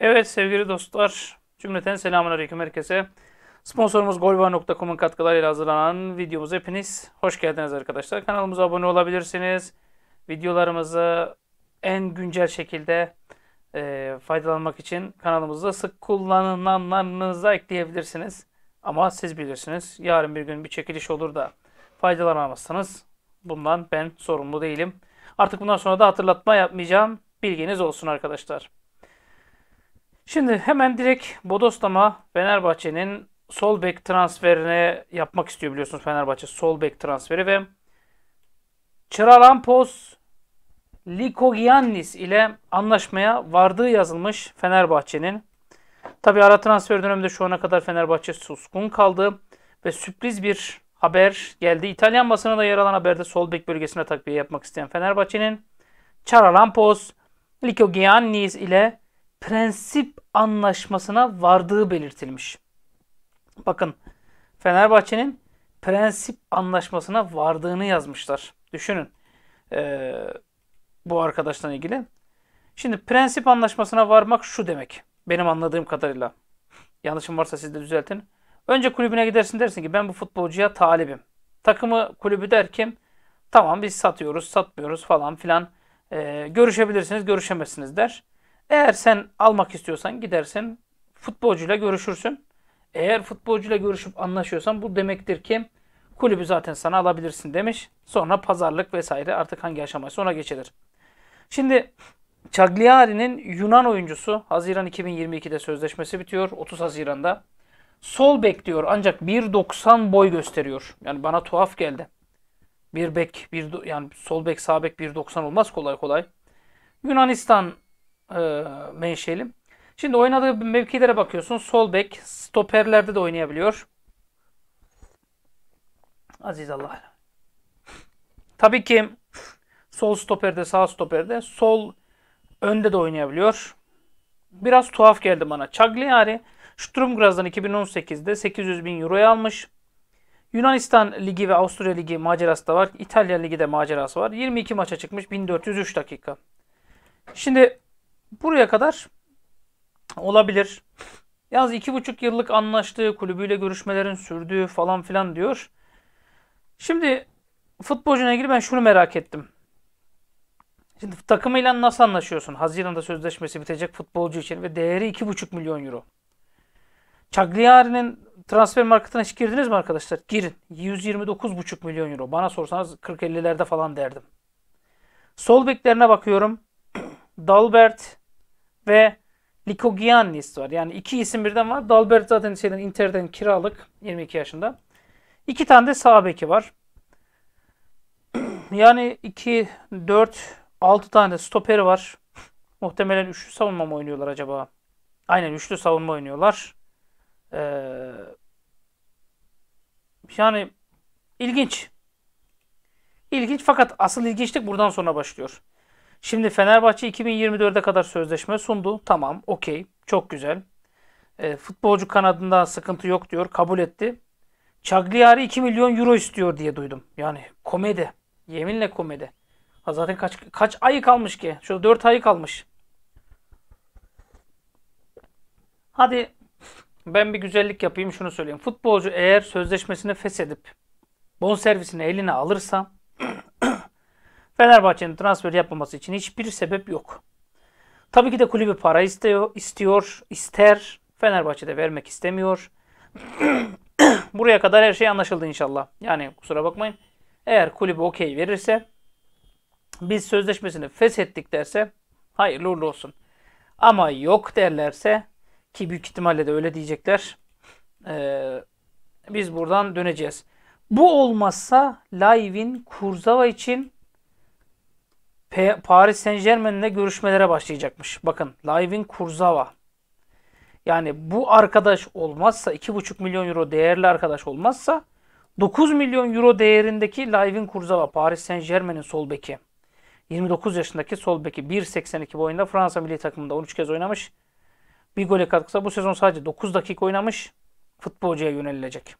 Evet sevgili dostlar, cümleten selamun aleyküm herkese. Sponsorumuz golvar.com'un katkılarıyla hazırlanan videomuz hepiniz hoş geldiniz arkadaşlar. Kanalımıza abone olabilirsiniz. Videolarımızı en güncel şekilde e, faydalanmak için kanalımızda sık kullanılanlarınıza ekleyebilirsiniz. Ama siz bilirsiniz yarın bir gün bir çekiliş olur da faydalanamazsanız bundan ben sorumlu değilim. Artık bundan sonra da hatırlatma yapmayacağım. Bilginiz olsun arkadaşlar. Şimdi hemen direkt Bodoslama Fenerbahçe'nin sol bek transferine yapmak istiyor biliyorsunuz Fenerbahçe sol bek transferi ve Çaralampos Likogiannis ile anlaşmaya vardığı yazılmış Fenerbahçe'nin. Tabi ara transfer döneminde şu ana kadar Fenerbahçe suskun kaldı ve sürpriz bir haber geldi. İtalyan basına da yer alan haberde sol bek bölgesine takviye yapmak isteyen Fenerbahçe'nin Çaralampos Likogiannis ile prensip anlaşmasına vardığı belirtilmiş. Bakın Fenerbahçe'nin prensip anlaşmasına vardığını yazmışlar. Düşünün ee, bu arkadaşla ilgili. Şimdi prensip anlaşmasına varmak şu demek. Benim anladığım kadarıyla. Yanlışım varsa siz de düzeltin. Önce kulübüne gidersin dersin ki ben bu futbolcuya talibim. Takımı kulübü der ki tamam biz satıyoruz satmıyoruz falan filan. Ee, görüşebilirsiniz görüşemezsiniz der. Eğer sen almak istiyorsan gidersin futbolcuyla görüşürsün. Eğer futbolcuyla görüşüp anlaşıyorsan bu demektir ki kulübü zaten sana alabilirsin demiş. Sonra pazarlık vesaire artık hangi aşamaya sonra geçilir. Şimdi Cagliari'nin Yunan oyuncusu Haziran 2022'de sözleşmesi bitiyor 30 Haziran'da. Sol bek diyor ancak 1.90 boy gösteriyor. Yani bana tuhaf geldi. Bir bek, bir yani sol bek, sağ bek 1.90 olmaz kolay kolay. Yunanistan e, menşeli. Şimdi oynadığı mevkilere bakıyorsun. Sol bek, stoperlerde de oynayabiliyor. Aziz Allah. Tabii ki sol stoperde, sağ stoperde, sol önde de oynayabiliyor. Biraz tuhaf geldi bana. Cagliari Sturmgraz'dan 2018'de 800 bin euroya almış. Yunanistan Ligi ve Avusturya Ligi macerası da var. İtalya Ligi de macerası var. 22 maça çıkmış 1403 dakika. Şimdi Buraya kadar olabilir. Yalnız iki buçuk yıllık anlaştığı kulübüyle görüşmelerin sürdüğü falan filan diyor. Şimdi futbolcuyla ilgili ben şunu merak ettim. Şimdi takımıyla nasıl anlaşıyorsun? Haziran'da sözleşmesi bitecek futbolcu için ve değeri 2,5 milyon euro. Cagliari'nin transfer marketine hiç girdiniz mi arkadaşlar? Girin. 129,5 milyon euro. Bana sorsanız 40-50'lerde falan derdim. Sol beklerine bakıyorum. Dalbert, ve Likogiannis var. Yani iki isim birden var. Dalbert zaten şeyden Inter'den kiralık 22 yaşında. İki tane de sağ beki var. yani 2, 4, 6 tane de stoperi var. Muhtemelen üçlü savunma mı oynuyorlar acaba? Aynen üçlü savunma oynuyorlar. Ee, yani ilginç. İlginç fakat asıl ilginçlik buradan sonra başlıyor. Şimdi Fenerbahçe 2024'e kadar sözleşme sundu. Tamam, okey, çok güzel. E, futbolcu kanadında sıkıntı yok diyor, kabul etti. Cagliari 2 milyon euro istiyor diye duydum. Yani komedi. Yeminle komedi. Ha zaten kaç kaç ayı kalmış ki? Şurada 4 ay kalmış. Hadi ben bir güzellik yapayım şunu söyleyeyim. Futbolcu eğer sözleşmesini feshedip servisini eline alırsa Fenerbahçe'nin transfer yapmaması için hiçbir sebep yok. Tabii ki de kulübü para istiyor, istiyor ister. Fenerbahçe de vermek istemiyor. Buraya kadar her şey anlaşıldı inşallah. Yani kusura bakmayın. Eğer kulübü okey verirse, biz sözleşmesini feshettik derse hayırlı uğurlu olsun. Ama yok derlerse ki büyük ihtimalle de öyle diyecekler. Ee, biz buradan döneceğiz. Bu olmazsa Laiv'in Kurzawa için Paris Saint Germain'le görüşmelere başlayacakmış. Bakın Laivin Kurzawa. Yani bu arkadaş olmazsa 2,5 milyon euro değerli arkadaş olmazsa 9 milyon euro değerindeki Laivin Kurzawa Paris Saint Germain'in sol beki. 29 yaşındaki sol beki 1.82 boyunda Fransa milli takımında 13 kez oynamış. Bir gole katkısı bu sezon sadece 9 dakika oynamış. Futbolcuya yönelilecek.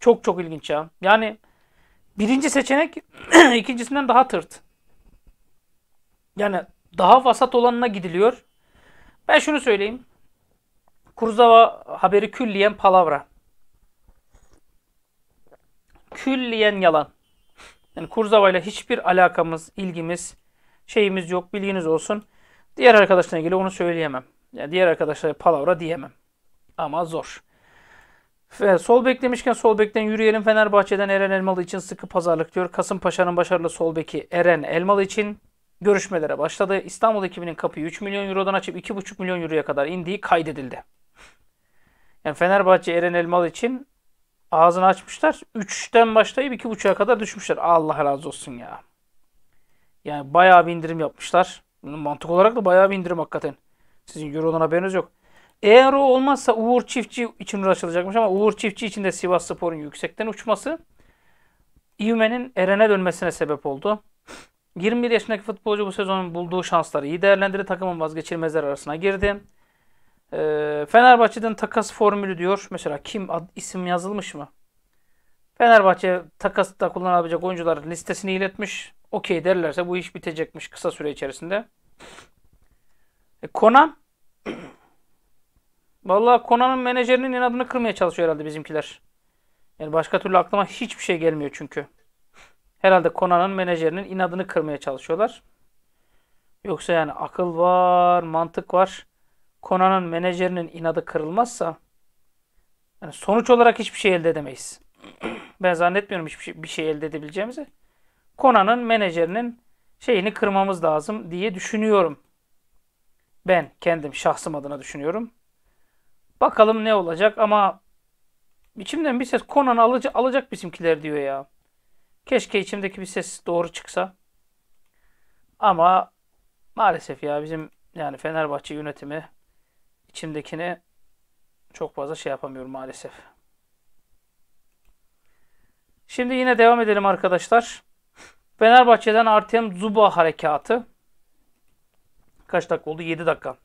Çok çok ilginç ya. Yani birinci seçenek ikincisinden daha tırt. Yani daha vasat olanına gidiliyor. Ben şunu söyleyeyim. Kurzawa haberi külliyen palavra. Külliyen yalan. Yani Kurzawa ile hiçbir alakamız, ilgimiz, şeyimiz yok. Bilginiz olsun. Diğer arkadaşla ilgili onu söyleyemem. Yani diğer arkadaşlara palavra diyemem. Ama zor. Ve sol beklemişken sol bekten yürüyelim. Fenerbahçe'den Eren Elmalı için sıkı pazarlık diyor. Kasımpaşa'nın başarılı sol beki Eren Elmalı için görüşmelere başladı. İstanbul ekibinin kapıyı 3 milyon eurodan açıp 2,5 milyon euroya kadar indiği kaydedildi. Yani Fenerbahçe Eren Elmalı için ağzını açmışlar. 3'ten başlayıp 2,5'a kadar düşmüşler. Allah razı olsun ya. Yani bayağı bir indirim yapmışlar. Mantık olarak da bayağı bir indirim hakikaten. Sizin Euro'dan haberiniz yok. Eğer o olmazsa Uğur Çiftçi için uğraşılacakmış ama Uğur Çiftçi için de Sivas Spor'un yüksekten uçması İvme'nin Eren'e dönmesine sebep oldu. 21 yaşındaki futbolcu bu sezonun bulduğu şansları iyi değerlendirdi. Takımın vazgeçilmezler arasına girdi. E, Fenerbahçe'den takas formülü diyor. Mesela kim ad, isim yazılmış mı? Fenerbahçe takasta kullanabilecek oyuncular listesini iletmiş. Okey derlerse bu iş bitecekmiş kısa süre içerisinde. E, Konan Vallahi Konan'ın menajerinin inadını kırmaya çalışıyor herhalde bizimkiler. Yani başka türlü aklıma hiçbir şey gelmiyor çünkü. Herhalde Konan'ın menajerinin inadını kırmaya çalışıyorlar. Yoksa yani akıl var, mantık var. Konan'ın menajerinin inadı kırılmazsa yani sonuç olarak hiçbir şey elde edemeyiz. ben zannetmiyorum hiçbir şey, bir şey elde edebileceğimizi. Konan'ın menajerinin şeyini kırmamız lazım diye düşünüyorum. Ben kendim şahsım adına düşünüyorum. Bakalım ne olacak ama içimden bir ses Conan alıcı, alacak bizimkiler diyor ya. Keşke içimdeki bir ses doğru çıksa. Ama maalesef ya bizim yani Fenerbahçe yönetimi içimdekini çok fazla şey yapamıyorum maalesef. Şimdi yine devam edelim arkadaşlar. Fenerbahçe'den Artem Zuba harekatı. Kaç dakika oldu? 7 dakika.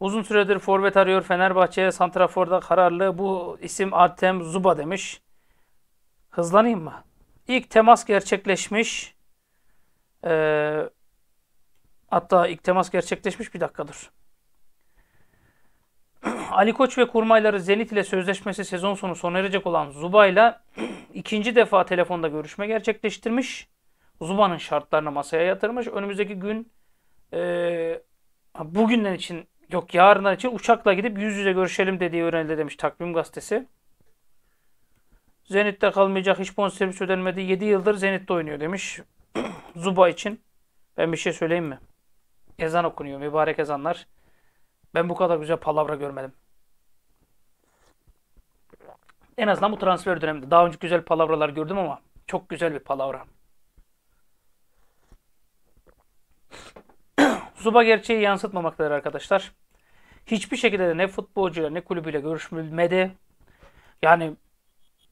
Uzun süredir forvet arıyor Fenerbahçe. Santrafor'da kararlı. Bu isim Artem Zuba demiş. Hızlanayım mı? İlk temas gerçekleşmiş. Ee, hatta ilk temas gerçekleşmiş bir dakikadır. Ali Koç ve kurmayları Zenit ile sözleşmesi sezon sonu sona erecek olan Zuba ile ikinci defa telefonda görüşme gerçekleştirmiş. Zuba'nın şartlarını masaya yatırmış. Önümüzdeki gün e, bugünden için yok yarından için uçakla gidip yüz yüze görüşelim dediği öğrenildi demiş Takvim Gazetesi. Zenit'te kalmayacak hiç bonservis ödenmedi. 7 yıldır Zenit'te oynuyor demiş. Zuba için. Ben bir şey söyleyeyim mi? Ezan okunuyor. Mübarek ezanlar. Ben bu kadar güzel palavra görmedim. En azından bu transfer döneminde. Daha önce güzel palavralar gördüm ama çok güzel bir palavra. Zuba gerçeği yansıtmamaktadır arkadaşlar. Hiçbir şekilde de ne futbolcuyla ne kulübüyle görüşmedi. Yani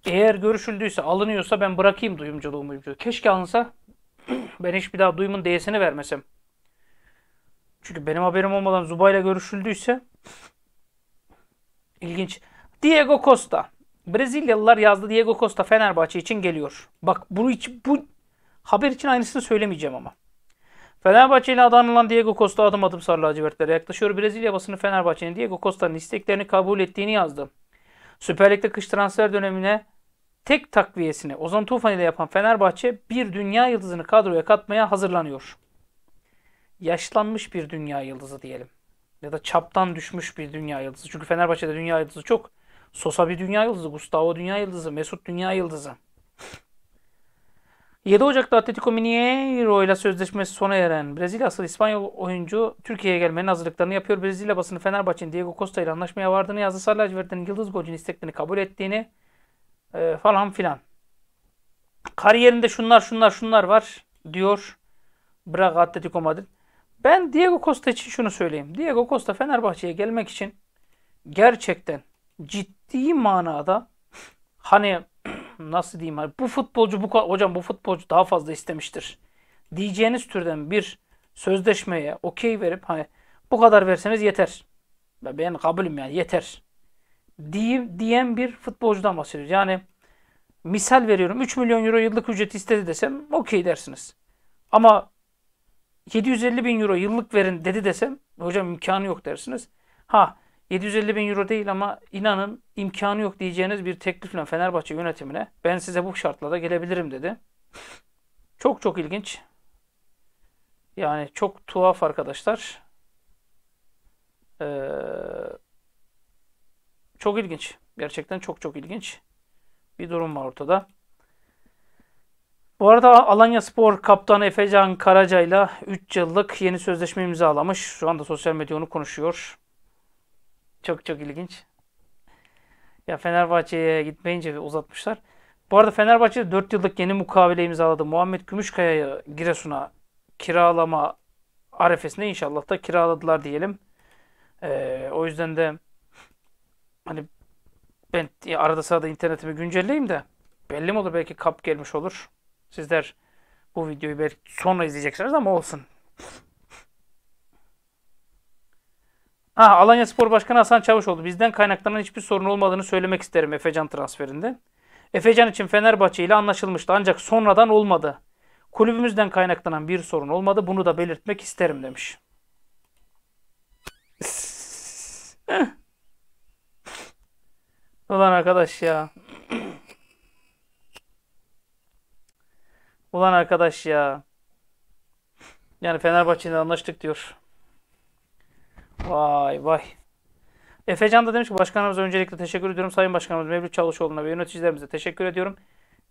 eğer görüşüldüyse, alınıyorsa ben bırakayım duyumculuğu muyumculuğu. Keşke alınsa ben hiç bir daha duyumun değesini vermesem. Çünkü benim haberim olmadan Zuba'yla görüşüldüyse ilginç. Diego Costa. Brezilyalılar yazdı Diego Costa Fenerbahçe için geliyor. Bak bu, hiç, bu haber için aynısını söylemeyeceğim ama. Fenerbahçe ile adanılan Diego Costa adım adım sarı lacivertlere yaklaşıyor. Brezilya basını Fenerbahçe'nin Diego Costa'nın isteklerini kabul ettiğini yazdı. Süper Lig'de kış transfer dönemine tek takviyesini Ozan Tufan ile yapan Fenerbahçe bir dünya yıldızını kadroya katmaya hazırlanıyor. Yaşlanmış bir dünya yıldızı diyelim. Ya da çaptan düşmüş bir dünya yıldızı. Çünkü Fenerbahçe'de dünya yıldızı çok. Sosa bir dünya yıldızı, Gustavo dünya yıldızı, Mesut dünya yıldızı. 7 Ocak'ta Atletico Mineiro ile sözleşmesi sona eren Brezilya asıl İspanyol oyuncu Türkiye'ye gelmenin hazırlıklarını yapıyor. Brezilya basını Fenerbahçe'nin Diego Costa ile anlaşmaya vardığını yazdı. Sarı lacivertlerin yıldız golcünün isteklerini kabul ettiğini e, falan filan. Kariyerinde şunlar şunlar şunlar var diyor Braga Atletico Madrid. Ben Diego Costa için şunu söyleyeyim. Diego Costa Fenerbahçe'ye gelmek için gerçekten ciddi manada hani nasıl diyeyim hani bu futbolcu bu hocam bu futbolcu daha fazla istemiştir diyeceğiniz türden bir sözleşmeye okey verip hani bu kadar verseniz yeter. Ben kabulüm yani yeter diye, diyen bir futbolcudan bahsediyoruz. Yani misal veriyorum 3 milyon euro yıllık ücret istedi desem okey dersiniz. Ama 750 bin euro yıllık verin dedi desem hocam imkanı yok dersiniz. Ha 750 bin euro değil ama inanın imkanı yok diyeceğiniz bir teklifle Fenerbahçe yönetimine ben size bu şartlarda gelebilirim dedi. Çok çok ilginç. Yani çok tuhaf arkadaşlar. Ee, çok ilginç. Gerçekten çok çok ilginç bir durum var ortada. Bu arada Alanya Spor kaptanı Efecan Karaca ile 3 yıllık yeni sözleşme imzalamış. Şu anda sosyal medya onu konuşuyor. Çok çok ilginç. Ya Fenerbahçe'ye gitmeyince uzatmışlar. Bu arada Fenerbahçe'de 4 yıllık yeni mukavele imzaladı. Muhammed Gümüşkaya'yı Giresun'a kiralama arefesine inşallah da kiraladılar diyelim. Ee, o yüzden de hani ben arada sırada internetimi güncelleyeyim de belli mi olur belki kap gelmiş olur. Sizler bu videoyu belki sonra izleyeceksiniz ama olsun. Ha, ah, Alanya Spor Başkanı Hasan Çavuş oldu. bizden kaynaklanan hiçbir sorun olmadığını söylemek isterim Efecan transferinde. Efecan için Fenerbahçe ile anlaşılmıştı ancak sonradan olmadı. Kulübümüzden kaynaklanan bir sorun olmadı. Bunu da belirtmek isterim demiş. Ulan arkadaş ya. Ulan arkadaş ya. Yani Fenerbahçe anlaştık diyor. Vay vay. Efecan da demiş ki Başkanımız öncelikle teşekkür ediyorum. Sayın Başkanımız Mevlüt Çavuşoğlu'na ve yöneticilerimize teşekkür ediyorum.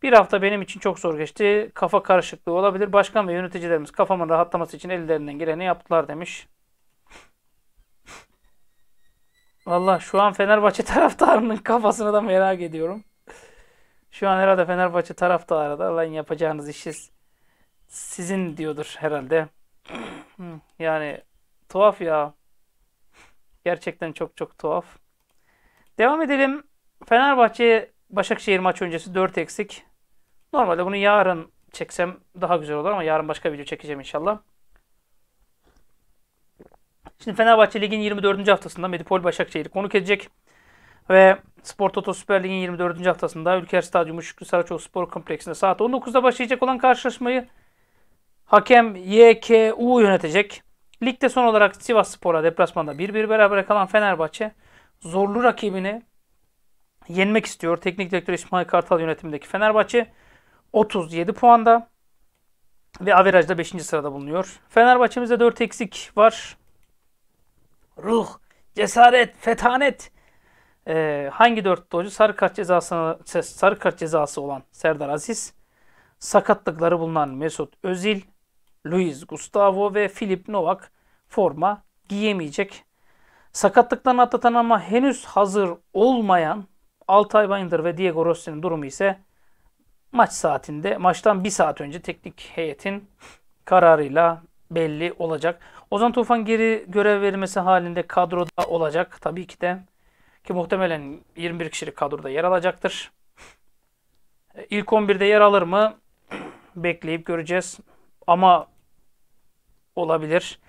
Bir hafta benim için çok zor geçti. Kafa karışıklığı olabilir. Başkan ve yöneticilerimiz kafamın rahatlaması için ellerinden geleni yaptılar demiş. Valla şu an Fenerbahçe taraftarının kafasını da merak ediyorum. Şu an herhalde Fenerbahçe taraftarı da lan yapacağınız işi sizin diyordur herhalde. Yani tuhaf ya. Gerçekten çok çok tuhaf. Devam edelim. Fenerbahçe Başakşehir maç öncesi 4 eksik. Normalde bunu yarın çeksem daha güzel olur ama yarın başka video çekeceğim inşallah. Şimdi Fenerbahçe Lig'in 24. haftasında Medipol Başakşehir'i konuk edecek. Ve Spor Toto Süper Lig'in 24. haftasında Ülker Stadyumu Şükrü Saraçoğlu Spor Kompleksinde saat 19'da başlayacak olan karşılaşmayı hakem YKU yönetecek. Ligde son olarak Sivas Spor'a deplasmanda 1-1 beraber kalan Fenerbahçe zorlu rakibini yenmek istiyor. Teknik direktör İsmail Kartal yönetimindeki Fenerbahçe 37 puanda ve averajda 5. sırada bulunuyor. Fenerbahçe'mizde 4 eksik var ruh, cesaret, fetanet. Ee, hangi dört docu? Sarı kart cezasına sarı kart cezası olan Serdar Aziz, sakatlıkları bulunan Mesut Özil, Luis Gustavo ve Filip Novak forma giyemeyecek. Sakatlıktan atlatan ama henüz hazır olmayan Altay Bayındır ve Diego Rossi'nin durumu ise maç saatinde, maçtan bir saat önce teknik heyetin kararıyla belli olacak. Ozan Tufan geri görev verilmesi halinde kadroda olacak tabii ki de. Ki muhtemelen 21 kişilik kadroda yer alacaktır. E, ilk 11'de yer alır mı? Bekleyip göreceğiz. Ama olabilir.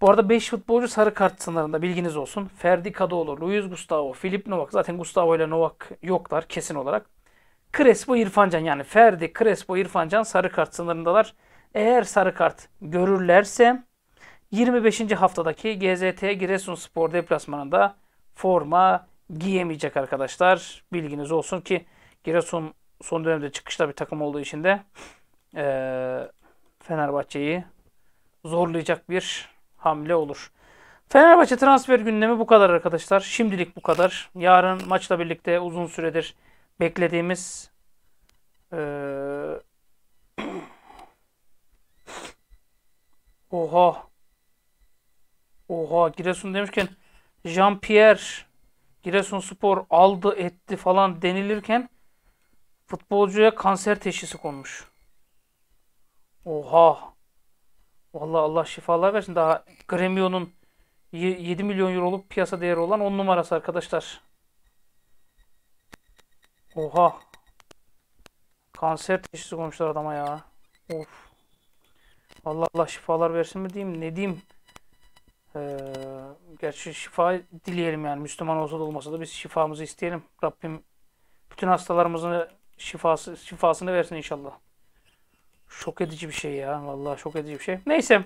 Bu arada 5 futbolcu sarı kart sınırında bilginiz olsun. Ferdi Kadıoğlu, Luis Gustavo, Filip Novak. Zaten Gustavo ile Novak yoklar kesin olarak. Crespo, İrfancan yani Ferdi, Crespo, İrfancan sarı kart sınırındalar. Eğer sarı kart görürlerse 25. haftadaki GZT Giresunspor deplasmanında forma giyemeyecek arkadaşlar. Bilginiz olsun ki Giresun son dönemde çıkışta bir takım olduğu için de e, Fenerbahçe'yi zorlayacak bir hamle olur. Fenerbahçe transfer gündemi bu kadar arkadaşlar. Şimdilik bu kadar. Yarın maçla birlikte uzun süredir beklediğimiz e, oha Oha Giresun demişken Jean Pierre Giresun Spor aldı etti falan denilirken futbolcuya kanser teşhisi konmuş. Oha. Vallahi Allah şifalar versin. Daha Gremio'nun 7 milyon euroluk piyasa değeri olan 10 numarası arkadaşlar. Oha. Kanser teşhisi konmuşlar adama ya. Of. Allah Allah şifalar versin mi diyeyim ne diyeyim. Ee, gerçi şifa dileyelim yani Müslüman olsa da olmasa da biz şifamızı isteyelim. Rabbim bütün hastalarımızın şifası, şifasını versin inşallah. Şok edici bir şey ya. Vallahi şok edici bir şey. Neyse.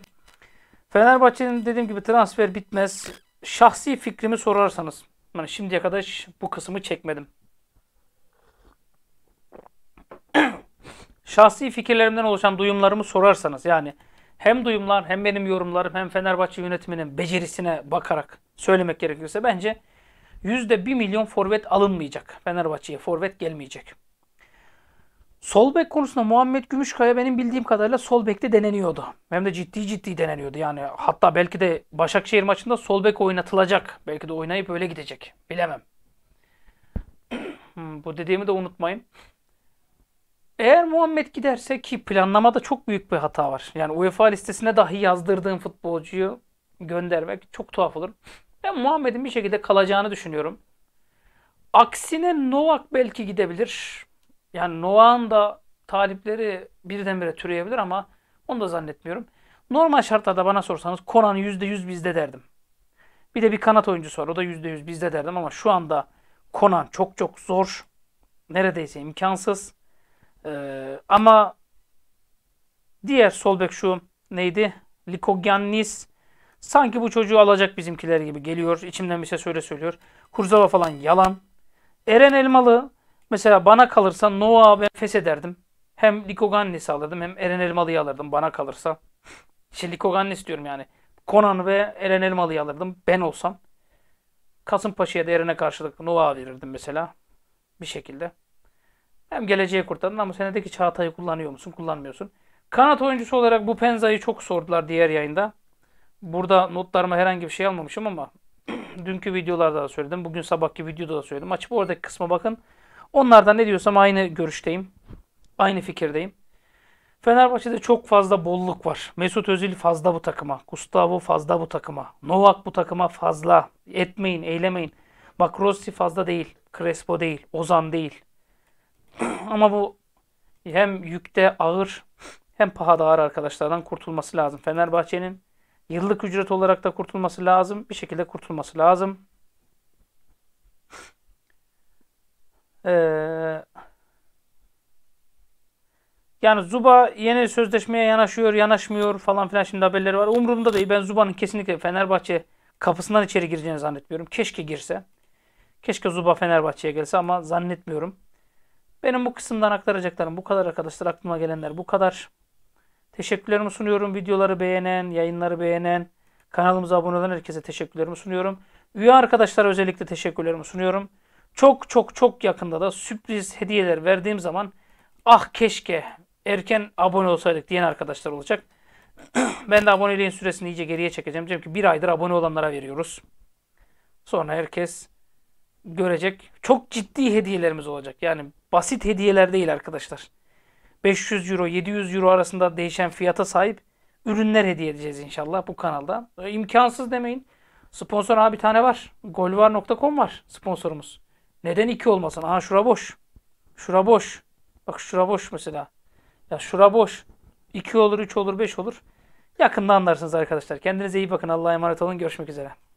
Fenerbahçe'nin dediğim gibi transfer bitmez. Şahsi fikrimi sorarsanız. Yani şimdiye kadar bu kısmı çekmedim. Şahsi fikirlerimden oluşan duyumlarımı sorarsanız yani hem duyumlar hem benim yorumlarım hem Fenerbahçe yönetiminin becerisine bakarak söylemek gerekirse bence yüzde bir milyon forvet alınmayacak. Fenerbahçe'ye forvet gelmeyecek. Sol bek konusunda Muhammed Gümüşkaya benim bildiğim kadarıyla sol bekte deneniyordu. Hem de ciddi ciddi deneniyordu. Yani hatta belki de Başakşehir maçında sol bek oynatılacak. Belki de oynayıp öyle gidecek. Bilemem. Hmm, bu dediğimi de unutmayın. Eğer Muhammed giderse ki planlamada çok büyük bir hata var. Yani UEFA listesine dahi yazdırdığım futbolcuyu göndermek çok tuhaf olur. Ben Muhammed'in bir şekilde kalacağını düşünüyorum. Aksine Novak belki gidebilir. Yani Novak'ın da talipleri birdenbire türeyebilir ama onu da zannetmiyorum. Normal şartlarda bana sorsanız Konan %100 bizde derdim. Bir de bir kanat oyuncusu var. O da %100 bizde derdim ama şu anda Konan çok çok zor. Neredeyse imkansız. Ee, ama diğer sol bek şu neydi? Likogyannis. Sanki bu çocuğu alacak bizimkiler gibi geliyor. İçimden bir şey öyle söylüyor. Kurzava falan yalan. Eren Elmalı mesela bana kalırsa Noah ben fesederdim. Hem Likogannis'i alırdım hem Eren Elmalı'yı alırdım bana kalırsa. Şimdi Likogannis diyorum yani. Konan ve Eren Elmalı'yı alırdım ben olsam. Kasımpaşa'ya da Eren'e karşılık Noah verirdim mesela. Bir şekilde. Hem geleceği kurtardın ama senedeki Çağatay'ı kullanıyor musun, kullanmıyorsun. Kanat oyuncusu olarak bu Penza'yı çok sordular diğer yayında. Burada notlarıma herhangi bir şey almamışım ama dünkü videolarda da söyledim. Bugün sabahki videoda da söyledim. Açıp oradaki kısma bakın. Onlardan ne diyorsam aynı görüşteyim. Aynı fikirdeyim. Fenerbahçe'de çok fazla bolluk var. Mesut Özil fazla bu takıma. Gustavo fazla bu takıma. Novak bu takıma fazla. Etmeyin, eylemeyin. Bak Rossi fazla değil. Crespo değil. Ozan değil. Ama bu hem yükte ağır hem pahada ağır arkadaşlardan kurtulması lazım. Fenerbahçe'nin yıllık ücret olarak da kurtulması lazım. Bir şekilde kurtulması lazım. Ee, yani Zuba yeni sözleşmeye yanaşıyor, yanaşmıyor falan filan şimdi haberleri var. Umurumda değil. Ben Zuba'nın kesinlikle Fenerbahçe kapısından içeri gireceğini zannetmiyorum. Keşke girse. Keşke Zuba Fenerbahçe'ye gelse ama zannetmiyorum. Benim bu kısımdan aktaracaklarım bu kadar arkadaşlar. Aklıma gelenler bu kadar. Teşekkürlerimi sunuyorum. Videoları beğenen, yayınları beğenen, kanalımıza abone olan herkese teşekkürlerimi sunuyorum. Üye arkadaşlara özellikle teşekkürlerimi sunuyorum. Çok çok çok yakında da sürpriz hediyeler verdiğim zaman ah keşke erken abone olsaydık diyen arkadaşlar olacak. ben de aboneliğin süresini iyice geriye çekeceğim. Çünkü bir aydır abone olanlara veriyoruz. Sonra herkes görecek. Çok ciddi hediyelerimiz olacak. Yani Basit hediyeler değil arkadaşlar. 500 euro, 700 euro arasında değişen fiyata sahip ürünler hediye edeceğiz inşallah bu kanalda. E, imkansız demeyin. Sponsor abi bir tane var. Golvar.com var sponsorumuz. Neden iki olmasın? Aha şura boş. Şura boş. Bak şura boş mesela. Ya şura boş. 2 olur, 3 olur, 5 olur. Yakında anlarsınız arkadaşlar. Kendinize iyi bakın. Allah'a emanet olun. Görüşmek üzere.